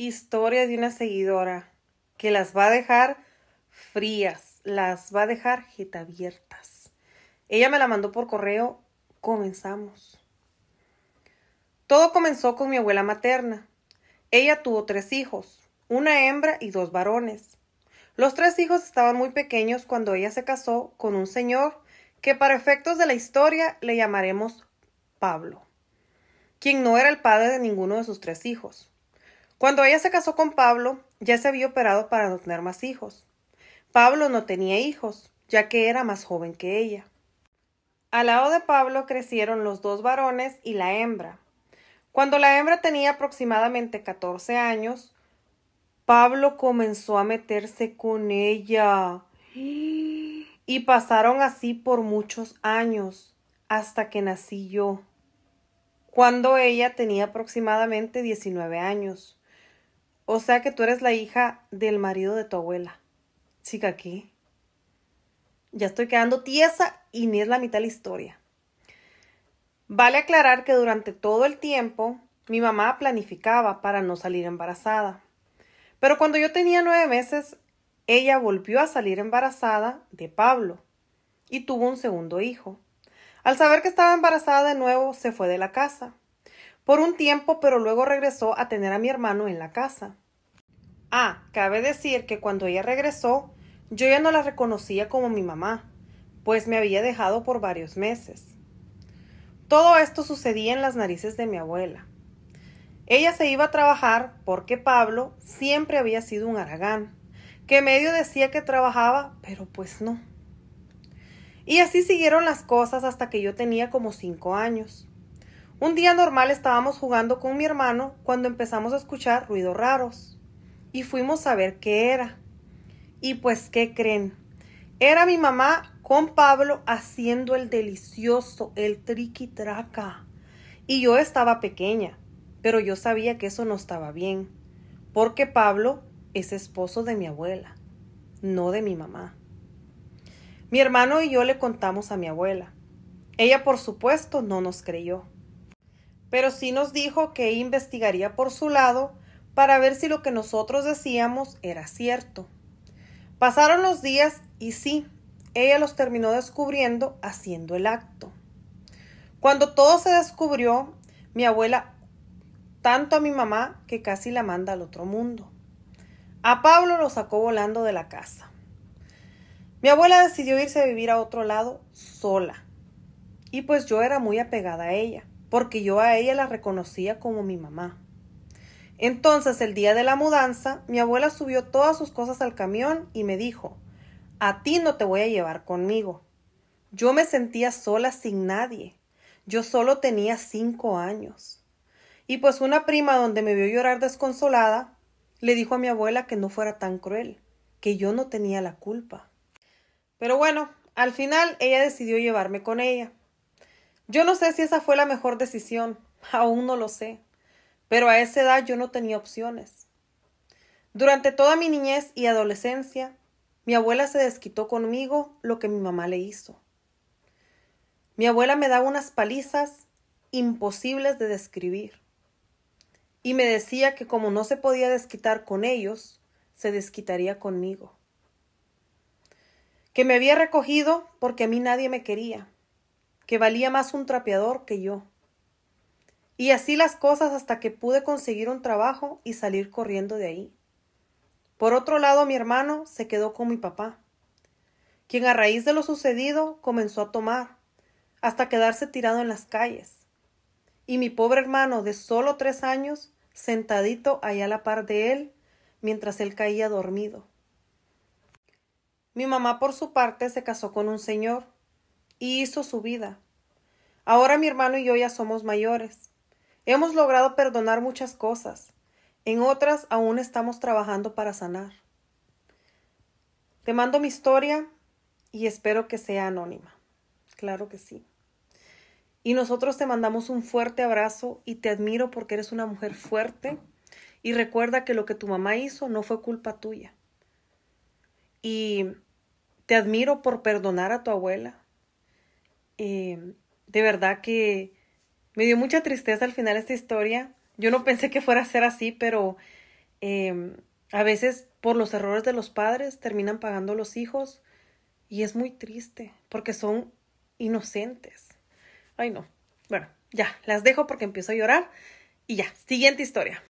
historia de una seguidora que las va a dejar frías, las va a dejar jeta abiertas. Ella me la mandó por correo, comenzamos. Todo comenzó con mi abuela materna. Ella tuvo tres hijos, una hembra y dos varones. Los tres hijos estaban muy pequeños cuando ella se casó con un señor que para efectos de la historia le llamaremos Pablo, quien no era el padre de ninguno de sus tres hijos. Cuando ella se casó con Pablo, ya se había operado para no tener más hijos. Pablo no tenía hijos, ya que era más joven que ella. Al lado de Pablo crecieron los dos varones y la hembra. Cuando la hembra tenía aproximadamente 14 años, Pablo comenzó a meterse con ella. Y pasaron así por muchos años, hasta que nací yo, cuando ella tenía aproximadamente 19 años. O sea que tú eres la hija del marido de tu abuela. Chica, aquí. Ya estoy quedando tiesa y ni es la mitad de la historia. Vale aclarar que durante todo el tiempo mi mamá planificaba para no salir embarazada. Pero cuando yo tenía nueve meses, ella volvió a salir embarazada de Pablo y tuvo un segundo hijo. Al saber que estaba embarazada de nuevo, se fue de la casa por un tiempo, pero luego regresó a tener a mi hermano en la casa. Ah, cabe decir que cuando ella regresó, yo ya no la reconocía como mi mamá, pues me había dejado por varios meses. Todo esto sucedía en las narices de mi abuela. Ella se iba a trabajar porque Pablo siempre había sido un aragán, que medio decía que trabajaba, pero pues no. Y así siguieron las cosas hasta que yo tenía como cinco años. Un día normal estábamos jugando con mi hermano cuando empezamos a escuchar ruidos raros y fuimos a ver qué era. Y pues, ¿qué creen? Era mi mamá con Pablo haciendo el delicioso, el triqui-traca. Y yo estaba pequeña, pero yo sabía que eso no estaba bien, porque Pablo es esposo de mi abuela, no de mi mamá. Mi hermano y yo le contamos a mi abuela. Ella, por supuesto, no nos creyó pero sí nos dijo que investigaría por su lado para ver si lo que nosotros decíamos era cierto. Pasaron los días y sí, ella los terminó descubriendo haciendo el acto. Cuando todo se descubrió, mi abuela tanto a mi mamá que casi la manda al otro mundo. A Pablo lo sacó volando de la casa. Mi abuela decidió irse a vivir a otro lado sola. Y pues yo era muy apegada a ella porque yo a ella la reconocía como mi mamá. Entonces, el día de la mudanza, mi abuela subió todas sus cosas al camión y me dijo, a ti no te voy a llevar conmigo. Yo me sentía sola sin nadie. Yo solo tenía cinco años. Y pues una prima donde me vio llorar desconsolada, le dijo a mi abuela que no fuera tan cruel, que yo no tenía la culpa. Pero bueno, al final ella decidió llevarme con ella. Yo no sé si esa fue la mejor decisión, aún no lo sé, pero a esa edad yo no tenía opciones. Durante toda mi niñez y adolescencia, mi abuela se desquitó conmigo lo que mi mamá le hizo. Mi abuela me daba unas palizas imposibles de describir y me decía que como no se podía desquitar con ellos, se desquitaría conmigo. Que me había recogido porque a mí nadie me quería que valía más un trapeador que yo. Y así las cosas hasta que pude conseguir un trabajo y salir corriendo de ahí. Por otro lado, mi hermano se quedó con mi papá, quien a raíz de lo sucedido comenzó a tomar, hasta quedarse tirado en las calles. Y mi pobre hermano de solo tres años, sentadito allá a la par de él, mientras él caía dormido. Mi mamá, por su parte, se casó con un señor y hizo su vida, Ahora mi hermano y yo ya somos mayores. Hemos logrado perdonar muchas cosas. En otras aún estamos trabajando para sanar. Te mando mi historia y espero que sea anónima. Claro que sí. Y nosotros te mandamos un fuerte abrazo y te admiro porque eres una mujer fuerte y recuerda que lo que tu mamá hizo no fue culpa tuya. Y te admiro por perdonar a tu abuela. Y... Eh, de verdad que me dio mucha tristeza al final esta historia. Yo no pensé que fuera a ser así, pero em, a veces por los errores de los padres terminan pagando los hijos y es muy triste porque son inocentes. Ay, no. Bueno, ya, las dejo porque empiezo a llorar y ya, siguiente historia.